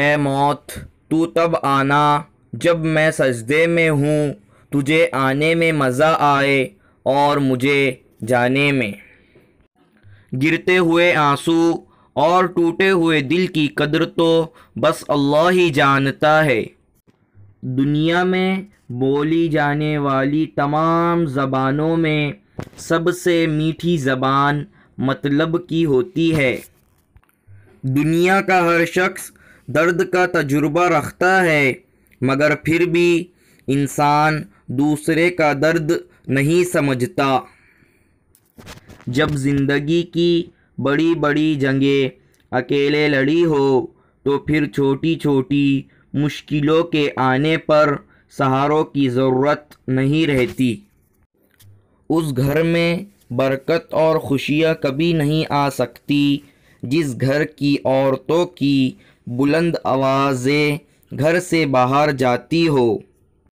ए मौत तू तब आना जब मैं सजदे में हूँ तुझे आने में मज़ा आए और मुझे जाने में गिरते हुए आंसू और टूटे हुए दिल की कदर तो बस अल्लाह ही जानता है दुनिया में बोली जाने वाली तमाम ज़बानों में सबसे मीठी ज़बान मतलब की होती है दुनिया का हर शख्स दर्द का तजुर्बा रखता है मगर फिर भी इंसान दूसरे का दर्द नहीं समझता जब ज़िंदगी की बड़ी बड़ी जंगें अकेले लड़ी हो तो फिर छोटी छोटी मुश्किलों के आने पर सहारों की ज़रूरत नहीं रहती उस घर में बरकत और खुशियाँ कभी नहीं आ सकती जिस घर की औरतों की बुलंद आवाज़ें घर से बाहर जाती हो